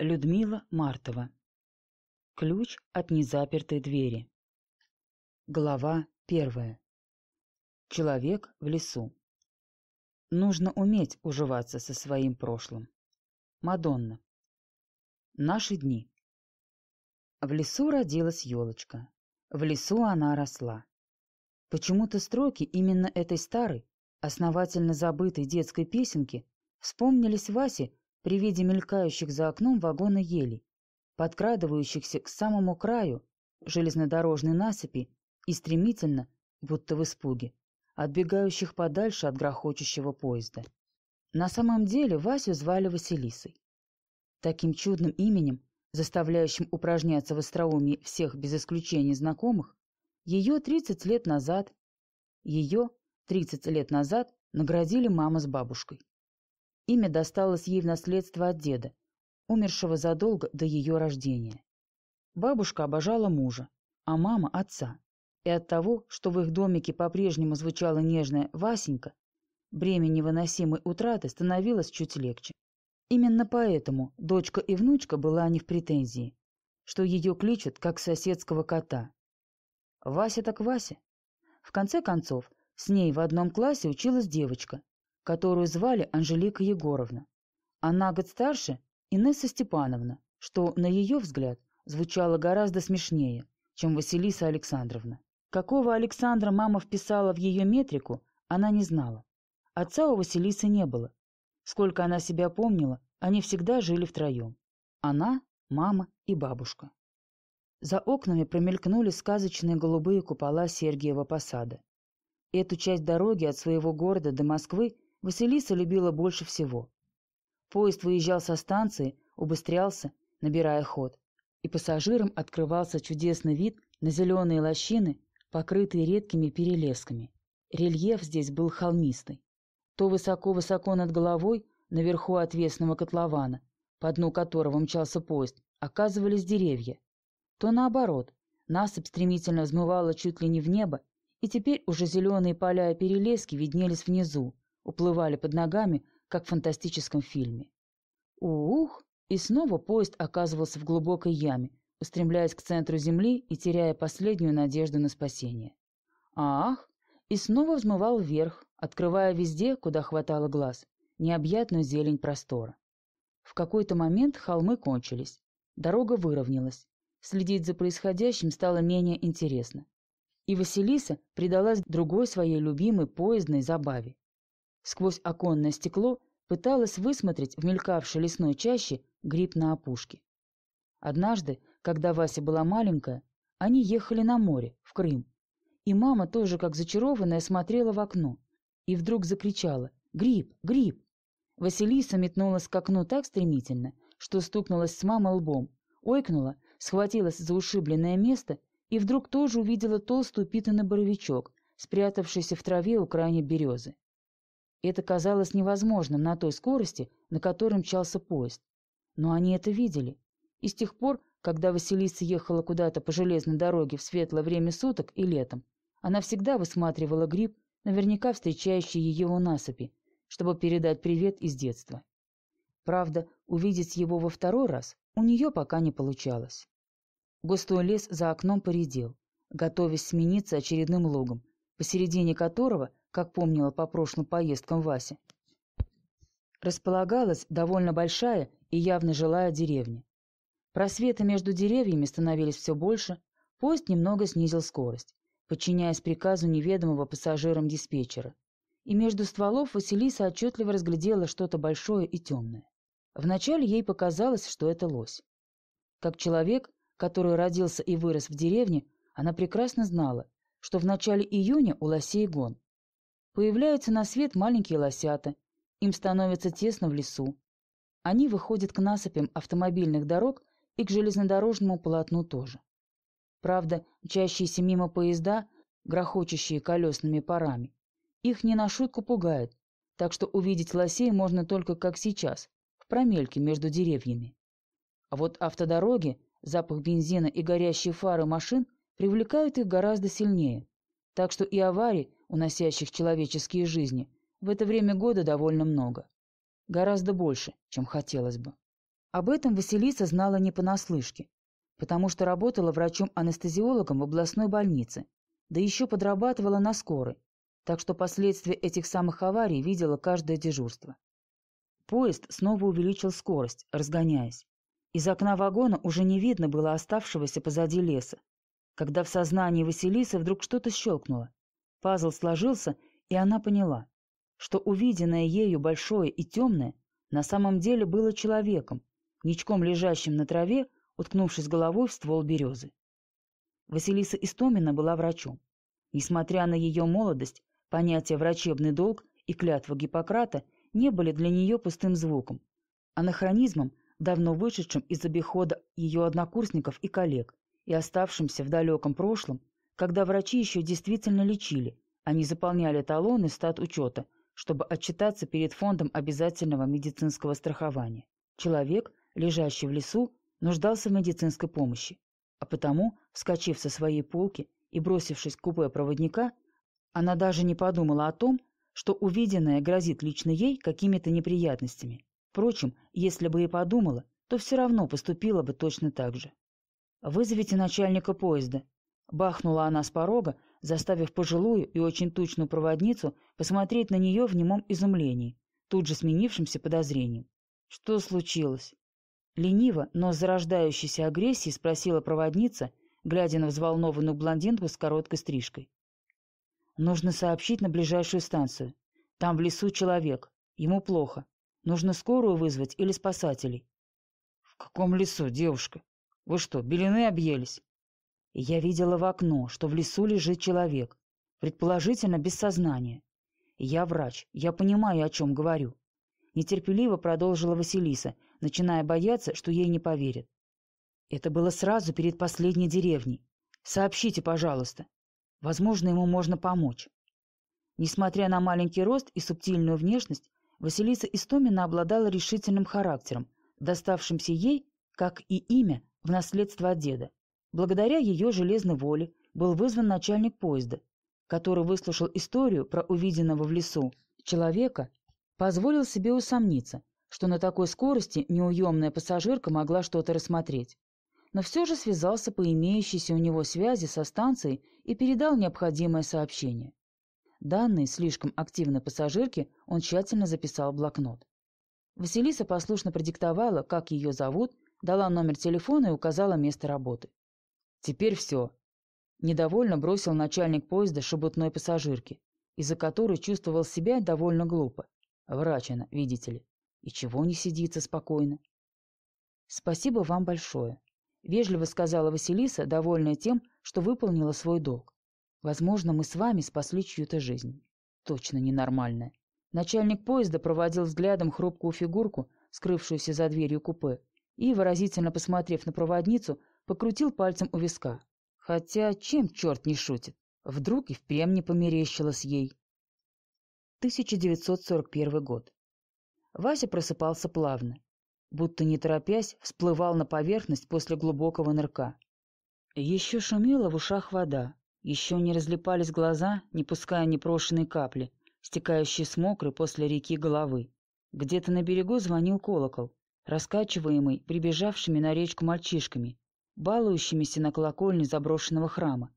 Людмила Мартова. Ключ от незапертой двери. Глава первая. Человек в лесу. Нужно уметь уживаться со своим прошлым. Мадонна. Наши дни. В лесу родилась елочка. В лесу она росла. Почему-то строки именно этой старой, основательно забытой детской песенки вспомнились Васе при виде мелькающих за окном вагона ели, подкрадывающихся к самому краю железнодорожной насыпи и стремительно, будто в испуге, отбегающих подальше от грохочущего поезда. На самом деле Васю звали Василисой. Таким чудным именем, заставляющим упражняться в остроумии всех без исключения знакомых, ее 30 лет назад, ее 30 лет назад наградили мама с бабушкой. Имя досталось ей в наследство от деда, умершего задолго до ее рождения. Бабушка обожала мужа, а мама – отца. И от того, что в их домике по-прежнему звучала нежная «Васенька», бремя невыносимой утраты становилось чуть легче. Именно поэтому дочка и внучка была не в претензии, что ее кличут как соседского кота. Вася так Вася. В конце концов, с ней в одном классе училась девочка, которую звали Анжелика Егоровна, а на год старше Инесса Степановна, что, на ее взгляд, звучало гораздо смешнее, чем Василиса Александровна. Какого Александра мама вписала в ее метрику, она не знала. Отца у Василисы не было. Сколько она себя помнила, они всегда жили втроем. Она, мама и бабушка. За окнами промелькнули сказочные голубые купола Сергиева посада. Эту часть дороги от своего города до Москвы Василиса любила больше всего. Поезд выезжал со станции, убыстрялся, набирая ход. И пассажирам открывался чудесный вид на зеленые лощины, покрытые редкими перелесками. Рельеф здесь был холмистый. То высоко-высоко над головой, наверху отвесного котлована, по дну которого мчался поезд, оказывались деревья. То наоборот, насыпь стремительно взмывала чуть ли не в небо, и теперь уже зеленые поля и перелески виднелись внизу, уплывали под ногами, как в фантастическом фильме. Ух! И снова поезд оказывался в глубокой яме, устремляясь к центру земли и теряя последнюю надежду на спасение. Ах! И снова взмывал вверх, открывая везде, куда хватало глаз, необъятную зелень простора. В какой-то момент холмы кончились. Дорога выровнялась. Следить за происходящим стало менее интересно. И Василиса предалась другой своей любимой поездной забаве. Сквозь оконное стекло пыталась высмотреть в мелькавшей лесной чаще гриб на опушке. Однажды, когда Вася была маленькая, они ехали на море, в Крым. И мама тоже, как зачарованная, смотрела в окно. И вдруг закричала «Гриб! Гриб!». Василиса метнулась к окну так стремительно, что стукнулась с мамой лбом, ойкнула, схватилась за ушибленное место и вдруг тоже увидела толстую упитанный боровичок, спрятавшийся в траве у крайней березы это казалось невозможным на той скорости, на которой мчался поезд. Но они это видели. И с тех пор, когда Василиса ехала куда-то по железной дороге в светлое время суток и летом, она всегда высматривала гриб, наверняка встречающий ее у насыпи, чтобы передать привет из детства. Правда, увидеть его во второй раз у нее пока не получалось. Густой лес за окном поредел, готовясь смениться очередным лугом, посередине которого как помнила по прошлым поездкам Вася. Располагалась довольно большая и явно жилая деревня. Просветы между деревьями становились все больше, поезд немного снизил скорость, подчиняясь приказу неведомого пассажирам диспетчера. И между стволов Василиса отчетливо разглядела что-то большое и темное. Вначале ей показалось, что это лось. Как человек, который родился и вырос в деревне, она прекрасно знала, что в начале июня у лосей гон, Появляются на свет маленькие лосята. Им становится тесно в лесу. Они выходят к насыпям автомобильных дорог и к железнодорожному полотну тоже. Правда, чащиеся мимо поезда, грохочущие колесными парами, их не на шутку пугают, так что увидеть лосей можно только как сейчас, в промельке между деревьями. А вот автодороги, запах бензина и горящие фары машин привлекают их гораздо сильнее, так что и аварии уносящих человеческие жизни, в это время года довольно много. Гораздо больше, чем хотелось бы. Об этом Василиса знала не понаслышке, потому что работала врачом-анестезиологом в областной больнице, да еще подрабатывала на скорой, так что последствия этих самых аварий видела каждое дежурство. Поезд снова увеличил скорость, разгоняясь. Из окна вагона уже не видно было оставшегося позади леса, когда в сознании Василисы вдруг что-то щелкнуло. Пазл сложился, и она поняла, что увиденное ею большое и темное на самом деле было человеком, ничком лежащим на траве, уткнувшись головой в ствол березы. Василиса Истомина была врачом. Несмотря на ее молодость, понятия «врачебный долг» и клятва Гиппократа не были для нее пустым звуком, анахронизмом, давно вышедшим из обихода ее однокурсников и коллег и оставшимся в далеком прошлом когда врачи еще действительно лечили, они заполняли талоны стат учета, чтобы отчитаться перед фондом обязательного медицинского страхования. Человек, лежащий в лесу, нуждался в медицинской помощи, а потому, вскочив со своей полки и бросившись к купе проводника, она даже не подумала о том, что увиденное грозит лично ей какими-то неприятностями. Впрочем, если бы и подумала, то все равно поступила бы точно так же. «Вызовите начальника поезда», Бахнула она с порога, заставив пожилую и очень тучную проводницу посмотреть на нее в немом изумлении, тут же сменившимся подозрением. «Что случилось?» Лениво, но с зарождающейся агрессией спросила проводница, глядя на взволнованную блондинку с короткой стрижкой. «Нужно сообщить на ближайшую станцию. Там в лесу человек. Ему плохо. Нужно скорую вызвать или спасателей». «В каком лесу, девушка? Вы что, белины объелись?» Я видела в окно, что в лесу лежит человек, предположительно без сознания. Я врач, я понимаю, о чем говорю. Нетерпеливо продолжила Василиса, начиная бояться, что ей не поверят. Это было сразу перед последней деревней. Сообщите, пожалуйста. Возможно, ему можно помочь. Несмотря на маленький рост и субтильную внешность, Василиса Истомина обладала решительным характером, доставшимся ей, как и имя, в наследство от деда. Благодаря ее железной воле был вызван начальник поезда, который выслушал историю про увиденного в лесу человека, позволил себе усомниться, что на такой скорости неуемная пассажирка могла что-то рассмотреть. Но все же связался по имеющейся у него связи со станцией и передал необходимое сообщение. Данные слишком активной пассажирки он тщательно записал в блокнот. Василиса послушно продиктовала, как ее зовут, дала номер телефона и указала место работы. Теперь все. Недовольно бросил начальник поезда шебутной пассажирки, из-за которой чувствовал себя довольно глупо. Врачина, видите ли. И чего не сидится спокойно? Спасибо вам большое. Вежливо сказала Василиса, довольная тем, что выполнила свой долг. Возможно, мы с вами спасли чью-то жизнь. Точно ненормальная. Начальник поезда проводил взглядом хрупкую фигурку, скрывшуюся за дверью купе, и, выразительно посмотрев на проводницу, покрутил пальцем у виска. Хотя чем черт не шутит? Вдруг и впрямь не померещилось ей. 1941 год. Вася просыпался плавно, будто не торопясь всплывал на поверхность после глубокого нырка. Еще шумела в ушах вода, еще не разлипались глаза, не пуская непрошенные капли, стекающие с мокрой после реки головы. Где-то на берегу звонил колокол, раскачиваемый прибежавшими на речку мальчишками, балующимися на колокольне заброшенного храма.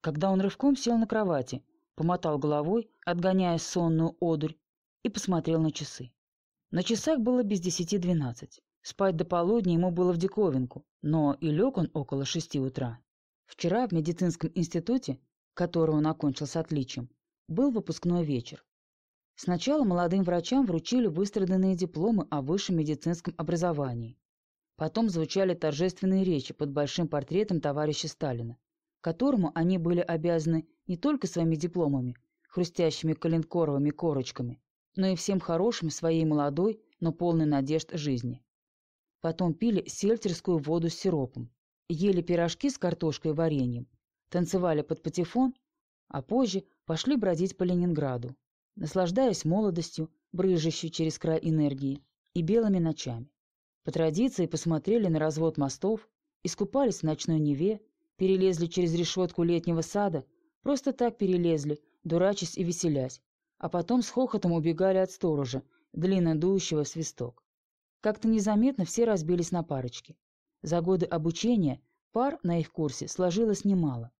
Когда он рывком сел на кровати, помотал головой, отгоняя сонную одурь, и посмотрел на часы. На часах было без десяти двенадцать. Спать до полудня ему было в диковинку, но и лег он около шести утра. Вчера в медицинском институте, который он окончил с отличием, был выпускной вечер. Сначала молодым врачам вручили выстраданные дипломы о высшем медицинском образовании, Потом звучали торжественные речи под большим портретом товарища Сталина, которому они были обязаны не только своими дипломами, хрустящими коленкоровыми корочками, но и всем хорошим своей молодой, но полной надежд жизни. Потом пили сельтерскую воду с сиропом, ели пирожки с картошкой и вареньем, танцевали под патефон, а позже пошли бродить по Ленинграду, наслаждаясь молодостью, брыжущей через край энергии, и белыми ночами. По традиции посмотрели на развод мостов, искупались в ночной Неве, перелезли через решетку летнего сада, просто так перелезли, дурачась и веселясь, а потом с хохотом убегали от сторожа, длинно дующего свисток. Как-то незаметно все разбились на парочки. За годы обучения пар на их курсе сложилось немало.